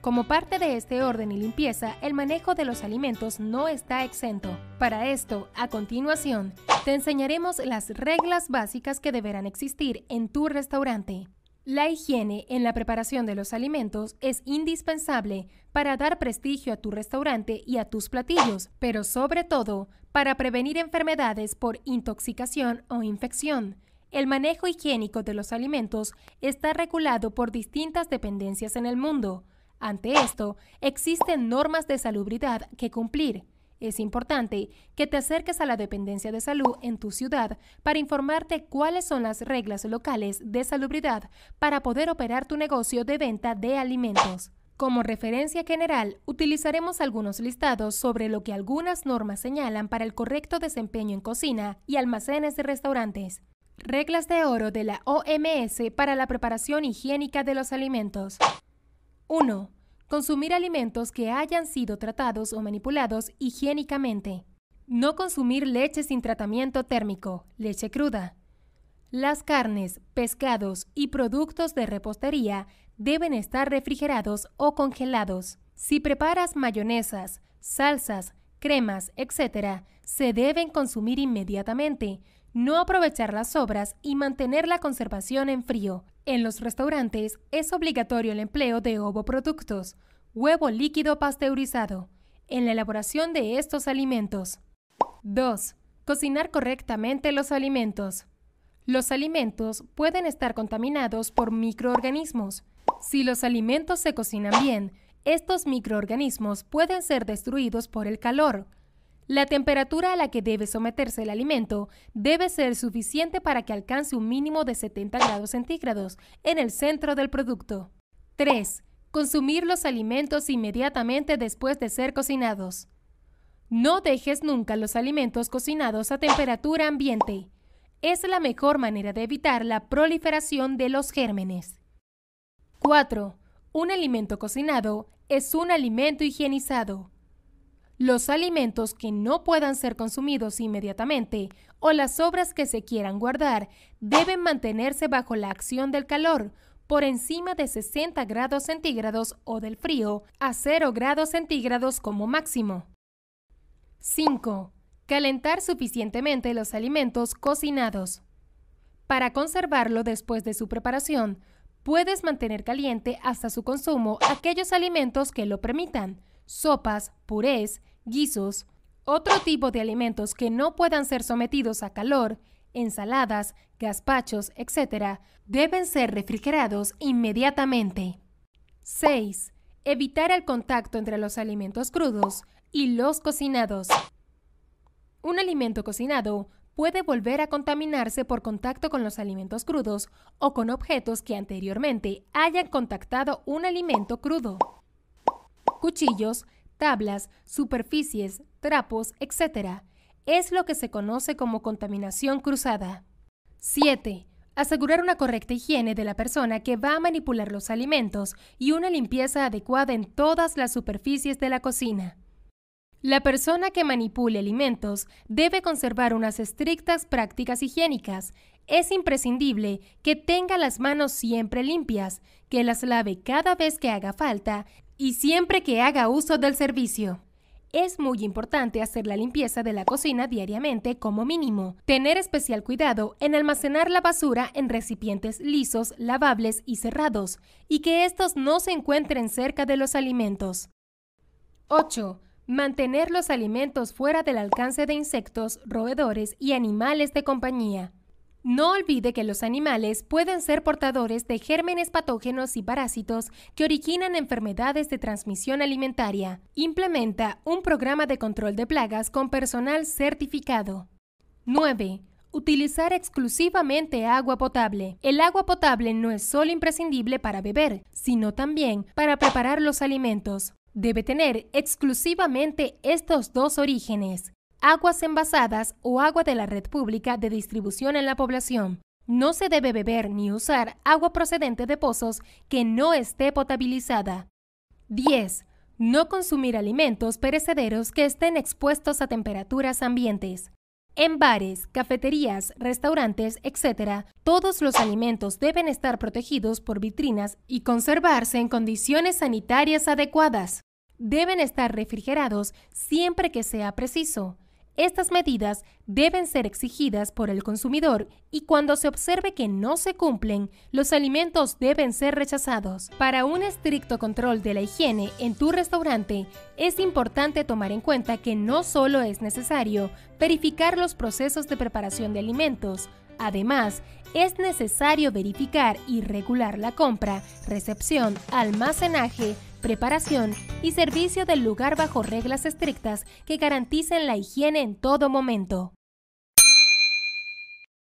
Como parte de este orden y limpieza, el manejo de los alimentos no está exento. Para esto, a continuación, te enseñaremos las reglas básicas que deberán existir en tu restaurante. La higiene en la preparación de los alimentos es indispensable para dar prestigio a tu restaurante y a tus platillos, pero sobre todo para prevenir enfermedades por intoxicación o infección. El manejo higiénico de los alimentos está regulado por distintas dependencias en el mundo, ante esto, existen normas de salubridad que cumplir. Es importante que te acerques a la dependencia de salud en tu ciudad para informarte cuáles son las reglas locales de salubridad para poder operar tu negocio de venta de alimentos. Como referencia general, utilizaremos algunos listados sobre lo que algunas normas señalan para el correcto desempeño en cocina y almacenes de restaurantes. Reglas de oro de la OMS para la preparación higiénica de los alimentos. 1. Consumir alimentos que hayan sido tratados o manipulados higiénicamente. No consumir leche sin tratamiento térmico, leche cruda. Las carnes, pescados y productos de repostería deben estar refrigerados o congelados. Si preparas mayonesas, salsas, cremas, etc., se deben consumir inmediatamente, no aprovechar las sobras y mantener la conservación en frío. En los restaurantes es obligatorio el empleo de ovoproductos, huevo líquido pasteurizado, en la elaboración de estos alimentos. 2. Cocinar correctamente los alimentos. Los alimentos pueden estar contaminados por microorganismos. Si los alimentos se cocinan bien, estos microorganismos pueden ser destruidos por el calor, la temperatura a la que debe someterse el alimento debe ser suficiente para que alcance un mínimo de 70 grados centígrados en el centro del producto. 3. Consumir los alimentos inmediatamente después de ser cocinados. No dejes nunca los alimentos cocinados a temperatura ambiente. Es la mejor manera de evitar la proliferación de los gérmenes. 4. Un alimento cocinado es un alimento higienizado los alimentos que no puedan ser consumidos inmediatamente o las sobras que se quieran guardar deben mantenerse bajo la acción del calor por encima de 60 grados centígrados o del frío a 0 grados centígrados como máximo. 5. Calentar suficientemente los alimentos cocinados. Para conservarlo después de su preparación, puedes mantener caliente hasta su consumo aquellos alimentos que lo permitan, sopas, purés, guisos, otro tipo de alimentos que no puedan ser sometidos a calor, ensaladas, gazpachos, etc., deben ser refrigerados inmediatamente. 6. Evitar el contacto entre los alimentos crudos y los cocinados. Un alimento cocinado puede volver a contaminarse por contacto con los alimentos crudos o con objetos que anteriormente hayan contactado un alimento crudo. Cuchillos, tablas, superficies, trapos, etc. Es lo que se conoce como contaminación cruzada. 7. Asegurar una correcta higiene de la persona que va a manipular los alimentos y una limpieza adecuada en todas las superficies de la cocina. La persona que manipule alimentos debe conservar unas estrictas prácticas higiénicas, es imprescindible que tenga las manos siempre limpias, que las lave cada vez que haga falta y siempre que haga uso del servicio. Es muy importante hacer la limpieza de la cocina diariamente como mínimo. Tener especial cuidado en almacenar la basura en recipientes lisos, lavables y cerrados, y que estos no se encuentren cerca de los alimentos. 8. Mantener los alimentos fuera del alcance de insectos, roedores y animales de compañía. No olvide que los animales pueden ser portadores de gérmenes patógenos y parásitos que originan enfermedades de transmisión alimentaria. Implementa un programa de control de plagas con personal certificado. 9. Utilizar exclusivamente agua potable. El agua potable no es solo imprescindible para beber, sino también para preparar los alimentos. Debe tener exclusivamente estos dos orígenes aguas envasadas o agua de la red pública de distribución en la población. No se debe beber ni usar agua procedente de pozos que no esté potabilizada. 10. No consumir alimentos perecederos que estén expuestos a temperaturas ambientes. En bares, cafeterías, restaurantes, etc., todos los alimentos deben estar protegidos por vitrinas y conservarse en condiciones sanitarias adecuadas. Deben estar refrigerados siempre que sea preciso. Estas medidas deben ser exigidas por el consumidor y cuando se observe que no se cumplen, los alimentos deben ser rechazados. Para un estricto control de la higiene en tu restaurante, es importante tomar en cuenta que no solo es necesario verificar los procesos de preparación de alimentos, Además, es necesario verificar y regular la compra, recepción, almacenaje, preparación y servicio del lugar bajo reglas estrictas que garanticen la higiene en todo momento.